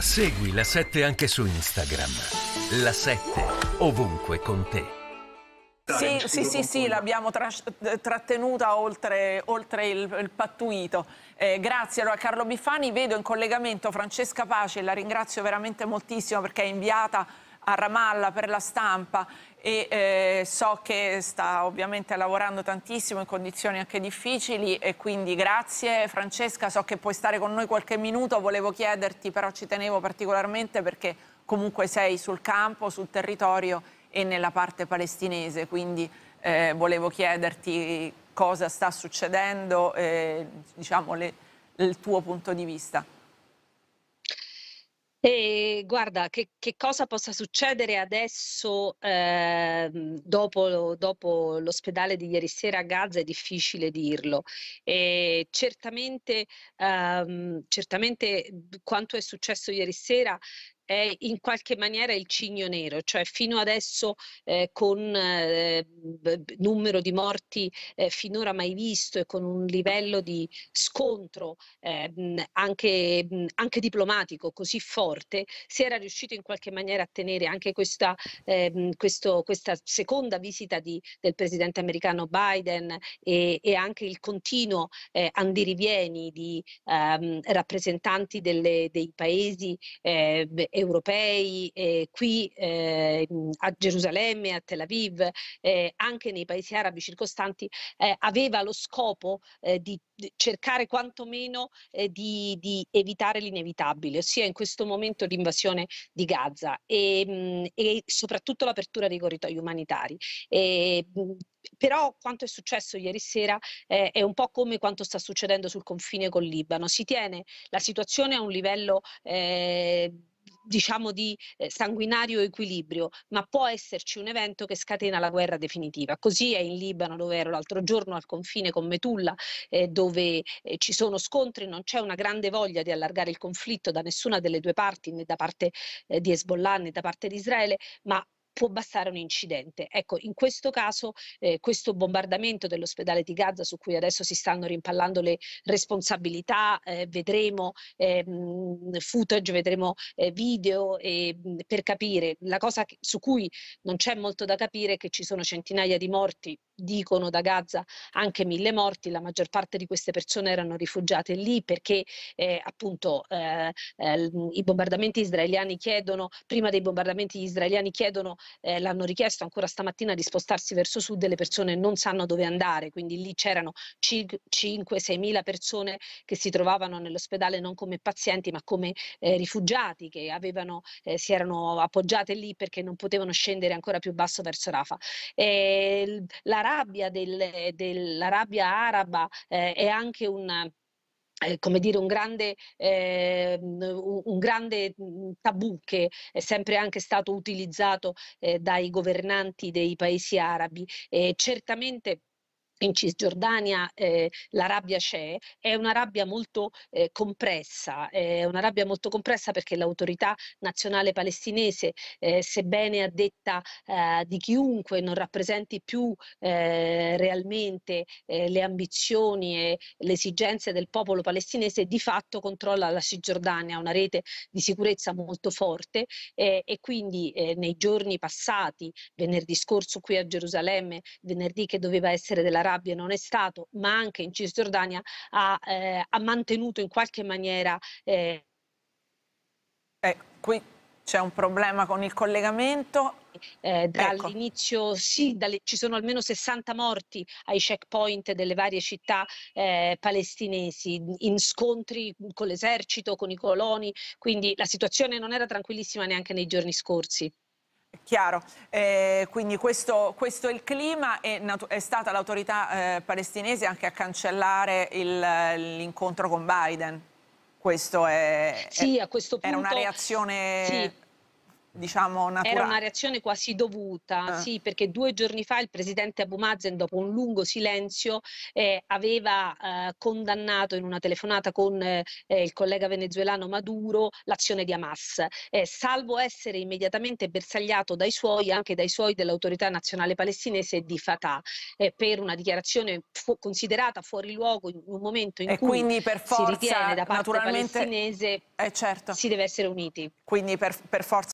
Segui la 7 anche su Instagram. La 7 ovunque con te. Sì, sì, sì, sì, l'abbiamo tra eh, trattenuta oltre, oltre il, il, pattuito. Eh, grazie. Allora, Carlo Biffani, vedo in collegamento Francesca Pace, la ringrazio veramente moltissimo perché è inviata a Ramallah per la stampa e eh, so che sta ovviamente lavorando tantissimo in condizioni anche difficili e quindi grazie Francesca, so che puoi stare con noi qualche minuto, volevo chiederti però ci tenevo particolarmente perché comunque sei sul campo, sul territorio e nella parte palestinese, quindi eh, volevo chiederti cosa sta succedendo, eh, diciamo le, il tuo punto di vista. E guarda, che, che, cosa possa succedere adesso eh, dopo, dopo, l'ospedale di ieri sera a Gaza è difficile dirlo. E certamente, ehm, certamente mhmm, quanto è successo ieri sera è in qualche maniera il cigno nero, cioè fino adesso eh, con eh, numero di morti eh, finora mai visto e con un livello di scontro eh, anche, anche, diplomatico così forte, si era riuscito in qualche maniera a tenere anche questa, eh, questo, questa seconda visita di, del presidente americano Biden e, e anche il continuo eh, andirivieni di ehm, rappresentanti delle, dei paesi eh, europei, eh, qui eh, a Gerusalemme, a Tel Aviv, eh, anche nei paesi arabi circostanti, eh, aveva lo scopo eh, di cercare quantomeno eh, di, di, evitare l'inevitabile, ossia in questo momento l'invasione di Gaza e, mh, mm, e soprattutto l'apertura dei corridoi umanitari. E, mh, mm, però quanto è successo ieri sera eh, è un po' come quanto sta succedendo sul confine col Libano. Si tiene la situazione a un livello eh, diciamo di eh, sanguinario equilibrio, ma può esserci un evento che scatena la guerra definitiva. Così è in Libano dove ero l'altro giorno al confine con Metulla, eh, dove eh, ci sono scontri, non c'è una grande voglia di allargare il conflitto da nessuna delle due parti, né da parte eh, di Hezbollah né da parte di Israele, ma può bastare un incidente. Ecco, in questo caso eh, questo bombardamento dell'ospedale di Gaza su cui adesso si stanno rimpallando le responsabilità, eh, vedremo ehm, footage, vedremo eh, video e, mm, per capire. La cosa che, su cui non c'è molto da capire è che ci sono centinaia di morti, dicono da Gaza anche mille morti, la maggior parte di queste persone erano rifugiate lì perché eh, appunto eh, eh, i bombardamenti israeliani chiedono, prima dei bombardamenti israeliani chiedono eh, l'hanno richiesto ancora stamattina di spostarsi verso sud e le persone non sanno dove andare, quindi lì c'erano 5-6 mila persone che si trovavano nell'ospedale non come pazienti ma come eh, rifugiati che avevano, eh, si erano appoggiate lì perché non potevano scendere ancora più basso verso Rafa. E la rabbia, del, del, la rabbia araba eh, è anche un eh, come dire, un grande, eh, un grande, mm, tabù che è sempre anche stato utilizzato eh, dai governanti dei paesi arabi. certamente in Cisgiordania eh, la rabbia c'è, è una rabbia molto eh, compressa, è una rabbia molto compressa perché l'autorità nazionale palestinese, eh, sebbene a detta eh, di chiunque non rappresenti più eh, realmente eh, le ambizioni e le esigenze del popolo palestinese, di fatto controlla la Cisgiordania, una rete di sicurezza molto forte e quindi nei giorni passati, venerdì scorso qui a Gerusalemme, venerdì che doveva essere della rabbia, Arabia non è stato, ma anche in Cisgiordania ha, eh, ha mantenuto in qualche maniera... Eh... Eh, qui c'è un problema con il collegamento. Eh, ecco. dall'inizio ecco. sì, dalle, ci sono almeno 60 morti ai checkpoint delle varie città eh, palestinesi in scontri con l'esercito, con i coloni, quindi la situazione non era tranquillissima neanche nei giorni scorsi. Chiaro, eh, quindi questo, questo, è il clima e è stata l'autorità eh, palestinese anche a cancellare l'incontro con Biden. Questo è, sì, è, a questo punto, era una reazione... Sì diciamo naturale. Era una reazione quasi dovuta, ah. sì, perché due giorni fa il presidente Abu Mazen, dopo un lungo silenzio, eh, aveva eh, condannato in una telefonata con eh, il collega venezuelano Maduro l'azione di Hamas, eh, salvo essere immediatamente bersagliato dai suoi, anche dai suoi dell'autorità nazionale palestinese di Fatah, eh, per una dichiarazione fu- considerata fuori luogo in un momento in e cui forza, si ritiene da parte palestinese eh, certo. si deve essere uniti. Quindi per, per forza